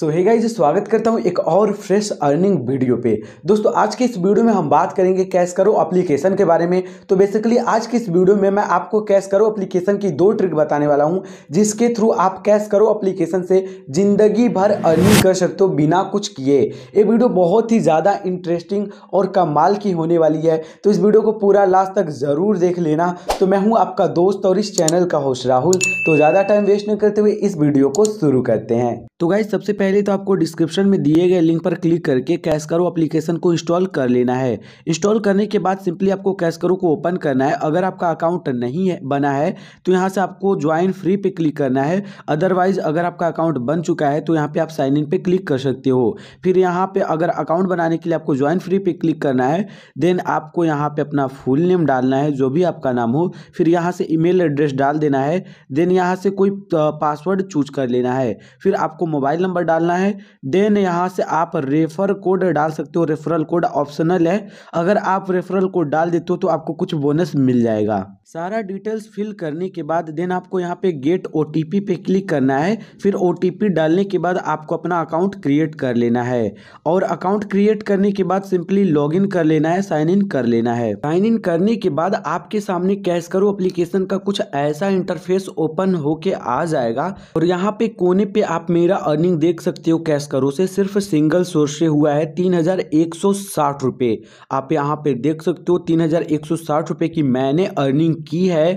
सो hey guys स्वागत करता हूँ एक और फ्रेश अर्निंग वीडियो पे दोस्तों आज के इस वीडियो में हम बात करेंगे कैश करो एप्लीकेशन के बारे में तो बेसिकली आज की इस वीडियो में मैं आपको कैश करो एप्लीकेशन की दो ट्रिक बताने वाला हूँ जिसके थ्रू आप कैश करो एप्लीकेशन से ज़िंदगी भर अर्निंग कर सकते हो बिना कुछ किए ये वीडियो बहुत ही ज़्यादा इंटरेस्टिंग और कमाल की होने वाली है तो इस वीडियो को पूरा लास्ट तक ज़रूर देख लेना तो मैं हूँ आपका दोस्त और इस चैनल का होस्ट राहुल तो ज़्यादा टाइम वेस्ट नहीं करते हुए इस वीडियो को शुरू करते हैं तो गाइज सबसे पहले पहले तो आपको डिस्क्रिप्शन में दिए गए लिंक पर क्लिक करके कैश करो एप्लीकेशन को इंस्टॉल कर लेना है इंस्टॉल करने के बाद सिंपली आपको कैश करो को ओपन करना है अगर आपका अकाउंट नहीं है बना है तो यहाँ से आपको ज्वाइन फ्री पे क्लिक करना है अदरवाइज अगर आपका अकाउंट बन चुका है तो यहाँ पर आप साइन इन पे क्लिक कर सकते हो फिर यहाँ पर अगर अकाउंट बनाने के लिए आपको ज्वाइन फ्री पे क्लिक करना है देन आपको यहाँ पे अपना फुल नेम डालना है जो भी आपका नाम हो फिर यहाँ से ईमेल एड्रेस डाल देना है देन यहाँ से कोई पासवर्ड चूज कर लेना है फिर आपको मोबाइल नंबर डालना है देन यहाँ से आप रेफर कोड डाल सकते हो रेफरल कोड ऑप्शनल है अगर आप रेफरल कोड डाल देते हो तो आपको कुछ बोनस मिल जाएगा सारा डिटेल्स फिल करने के बाद देन आपको यहाँ पे गेट ओ पे क्लिक करना है फिर ओ डालने के बाद आपको अपना अकाउंट क्रिएट कर लेना है और अकाउंट क्रिएट करने के बाद सिंपली लॉगिन कर लेना है साइन इन कर लेना है साइन इन करने के बाद आपके सामने कैश करो अप्लीकेशन का कुछ ऐसा इंटरफेस ओपन होके आ जाएगा और यहाँ पे कोने पे आप मेरा अर्निंग देख देख सकते हो कैश करो से सिर्फ सिंगल सोर्स से हुआ है तीन हज़ार एक सौ साठ रुपये आप यहाँ पे देख सकते हो तीन हज़ार एक सौ साठ रुपये की मैंने अर्निंग की है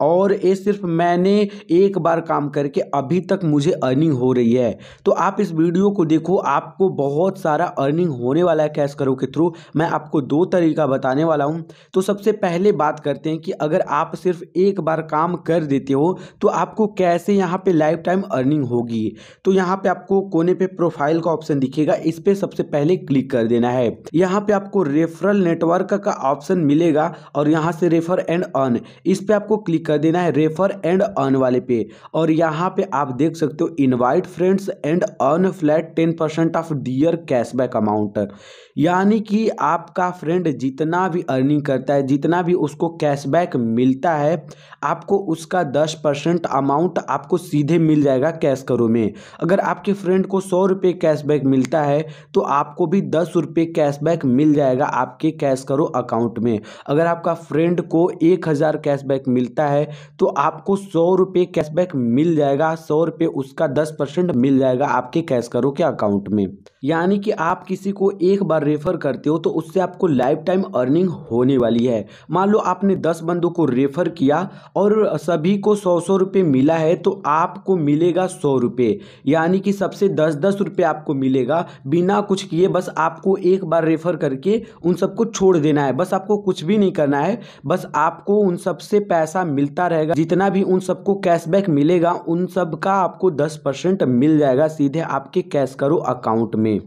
और ये सिर्फ मैंने एक बार काम करके अभी तक मुझे अर्निंग हो रही है तो आप इस वीडियो को देखो आपको बहुत सारा अर्निंग होने वाला है कैश करो के थ्रू मैं आपको दो तरीका बताने वाला हूँ तो सबसे पहले बात करते हैं कि अगर आप सिर्फ एक बार काम कर देते हो तो आपको कैसे यहाँ पे लाइफ टाइम अर्निंग होगी तो यहाँ पे आपको कोने पे प्रोफाइल का ऑप्शन दिखेगा इस पे सबसे पहले क्लिक कर देना है यहाँ पे आपको रेफरल नेटवर्क का ऑप्शन मिलेगा और यहाँ से रेफर एंड अर्न इस पे आपको क्लिक कर देना है रेफर एंड अर्न वाले पे और यहाँ पे आप देख सकते हो invite friends and earn flat ten percent of their cashback amount यानी कि आपका फ्रेंड जितना भी अर्निंग करता है जितना भी उसको कैशबैक मिलता है आपको उसका दस परसेंट अमाउंट आपको सीधे मिल जाएगा कैश करो में अगर आपके फ्रेंड पेमेंट को सौ रुपये कैशबैक मिलता है तो आपको भी दस रुपये कैशबैक मिल जाएगा आपके कैश करो अकाउंट में अगर आपका फ्रेंड को एक हज़ार कैशबैक मिलता है तो आपको सौ रुपये कैशबैक मिल जाएगा सौ रुपये उसका दस परसेंट मिल जाएगा आपके कैश करो के अकाउंट में यानी कि आप किसी को एक बार रेफर करते हो तो उससे आपको लाइफ टाइम अर्निंग होने वाली है मान लो आपने दस बंदों को रेफर किया और सभी को सौ सौ रुपये मिला है तो आपको मिलेगा सौ रुपये यानी कि सबसे दस दस रुपये आपको मिलेगा बिना कुछ किए बस आपको एक बार रेफर करके उन सबको छोड़ देना है बस आपको कुछ भी नहीं करना है बस आपको उन सबसे पैसा मिलता रहेगा जितना भी उन सबको कैशबैक मिलेगा उन सब का आपको दस परसेंट मिल जाएगा सीधे आपके कैश करो अकाउंट में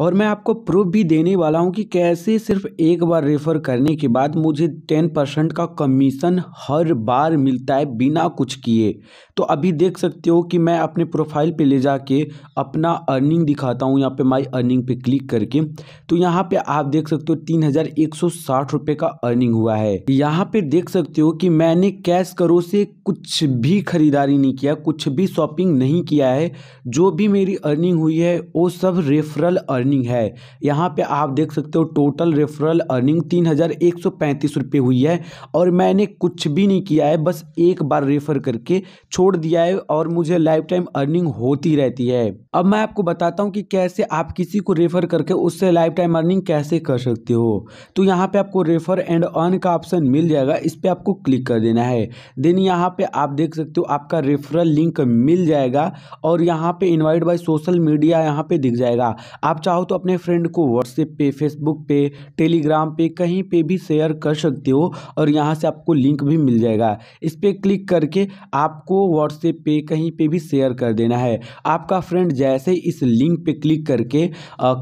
और मैं आपको प्रूफ भी देने वाला हूँ कि कैसे सिर्फ एक बार रेफ़र करने के बाद मुझे टेन परसेंट का कमीशन हर बार मिलता है बिना कुछ किए तो अभी देख सकते हो कि मैं अपने प्रोफाइल पे ले जाके अपना अर्निंग दिखाता हूँ यहाँ पे माय अर्निंग पे क्लिक करके तो यहाँ पे आप देख सकते हो तीन हज़ार एक सौ साठ रुपये का अर्निंग हुआ है यहाँ पे देख सकते हो कि मैंने कैश करो से कुछ भी खरीदारी नहीं किया कुछ भी शॉपिंग नहीं किया है जो भी मेरी अर्निंग हुई है वो सब रेफरल अर्निंग अर्निंग है यहाँ पे आप देख सकते हो टोटल रेफरल अर्निंग तीन हज़ार एक सौ पैंतीस रुपये हुई है और मैंने कुछ भी नहीं किया है बस एक बार रेफर करके छोड़ दिया है और मुझे लाइफ टाइम अर्निंग होती रहती है अब मैं आपको बताता हूँ कि कैसे आप किसी को रेफर करके उससे लाइफ टाइम अर्निंग कैसे कर सकते हो तो यहाँ पे आपको रेफर एंड अर्न का ऑप्शन मिल जाएगा इस पर आपको क्लिक कर देना है देन यहाँ पे आप देख सकते हो आपका रेफरल लिंक मिल जाएगा और यहाँ पे इन्वाइट बाय सोशल मीडिया यहाँ पे दिख जाएगा आप चाहो चाहो तो अपने फ्रेंड को व्हाट्सएप पे फेसबुक पे टेलीग्राम पे कहीं पे भी शेयर कर सकते हो और यहाँ से आपको लिंक भी मिल जाएगा इस पर क्लिक करके आपको व्हाट्सएप पे कहीं पे भी शेयर कर देना है आपका फ्रेंड जैसे इस लिंक पे क्लिक करके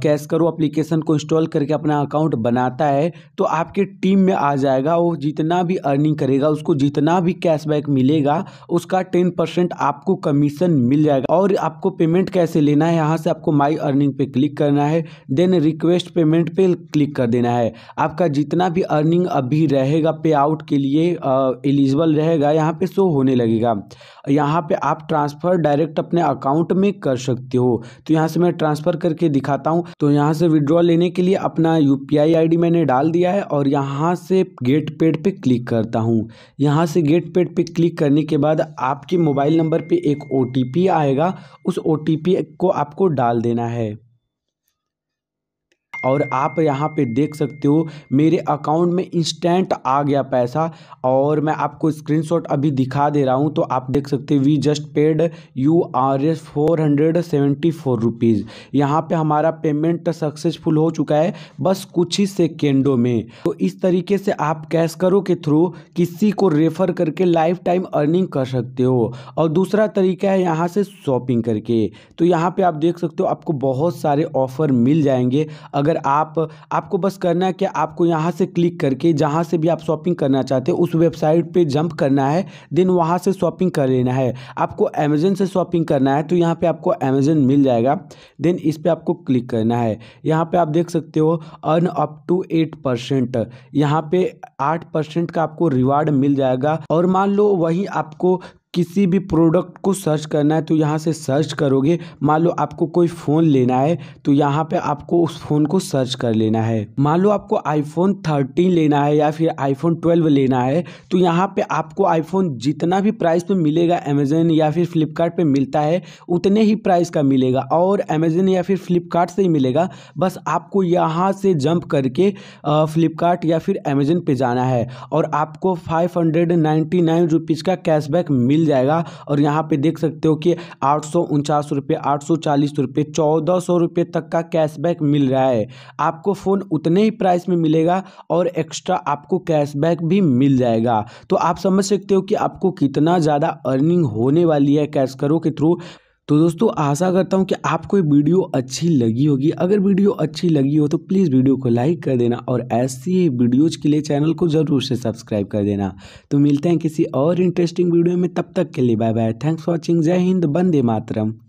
कैश करो एप्लीकेशन को इंस्टॉल करके अपना अकाउंट बनाता है तो आपके टीम में आ जाएगा वो जितना भी अर्निंग करेगा उसको जितना भी कैशबैक मिलेगा उसका टेन परसेंट आपको कमीशन मिल जाएगा और आपको पेमेंट कैसे लेना है यहाँ से आपको माई अर्निंग पे क्लिक करना करना है देन रिक्वेस्ट पेमेंट पे क्लिक कर देना है आपका जितना भी अर्निंग अभी रहेगा पे आउट के लिए एलिजिबल रहेगा यहाँ पे शो होने लगेगा यहाँ पे आप ट्रांसफ़र डायरेक्ट अपने अकाउंट में कर सकते हो तो यहाँ से मैं ट्रांसफ़र करके दिखाता हूँ तो यहाँ से विड्रॉ लेने के लिए अपना यू पी मैंने डाल दिया है और यहाँ से गेट पेड पे क्लिक करता हूँ यहाँ से गेट पेड पे क्लिक करने के बाद आपके मोबाइल नंबर पर एक ओ आएगा उस ओ को आपको डाल देना है और आप यहाँ पे देख सकते हो मेरे अकाउंट में इंस्टेंट आ गया पैसा और मैं आपको स्क्रीनशॉट अभी दिखा दे रहा हूँ तो आप देख सकते हो we just paid you R S four hundred seventy four rupees यहाँ पर हमारा पेमेंट सक्सेसफुल हो चुका है बस कुछ ही सेकेंडों में तो इस तरीके से आप कैश करो के थ्रू किसी को रेफर करके लाइफ टाइम अर्निंग कर सकते हो और दूसरा तरीका है यहाँ से शॉपिंग करके तो यहाँ पर आप देख सकते हो आपको बहुत सारे ऑफर मिल जाएंगे अगर अगर आप आपको बस करना है कि आपको यहाँ से क्लिक करके जहाँ से भी आप शॉपिंग करना चाहते हैं उस वेबसाइट पे जंप करना है देन वहाँ से शॉपिंग कर लेना है आपको अमेजन से शॉपिंग करना है तो यहाँ पे आपको अमेजन मिल जाएगा देन इस पर आपको क्लिक करना है यहाँ पर आप देख सकते हो earn up to eight percent यहाँ पे आठ परसेंट का आपको रिवार्ड मिल जाएगा और मान लो वहीं आपको किसी भी प्रोडक्ट को सर्च करना है तो यहाँ से सर्च करोगे मान लो आपको कोई फ़ोन लेना है तो यहाँ पे आपको उस फ़ोन को सर्च कर लेना है मान लो आपको आईफोन 13 लेना है या फिर आईफोन 12 लेना है तो यहाँ पे आपको आईफोन जितना भी प्राइस में मिलेगा अमेजन या फिर फ्लिपकार्ट पे मिलता है उतने ही प्राइस का मिलेगा और अमेजन या फिर फ्लिपकार्ट से ही मिलेगा बस आपको यहाँ से जंप करके फ्लिपकार्ट या फिर अमेजन पर जाना है और आपको फाइव हंड्रेड का कैशबैक मिल मिल जाएगा और यहाँ पे देख सकते हो कि आठ सौ उनचास रुपये आठ सौ चालीस रुपये चौदह सौ रुपये तक का कैशबैक मिल रहा है आपको फ़ोन उतने ही प्राइस में मिलेगा और एक्स्ट्रा आपको कैशबैक भी मिल जाएगा तो आप समझ सकते हो कि आपको कितना ज़्यादा अर्निंग होने वाली है कैश करो के थ्रू तो दोस्तों आशा करता हूँ कि आपको ये वीडियो अच्छी लगी होगी अगर वीडियो अच्छी लगी हो तो प्लीज़ वीडियो को लाइक कर देना और ऐसी ही वीडियोज के लिए चैनल को ज़रूर से सब्सक्राइब कर देना तो मिलते हैं किसी और इंटरेस्टिंग वीडियो में तब तक के लिए bye bye thanks for watching Jai Hind बंदे मातरम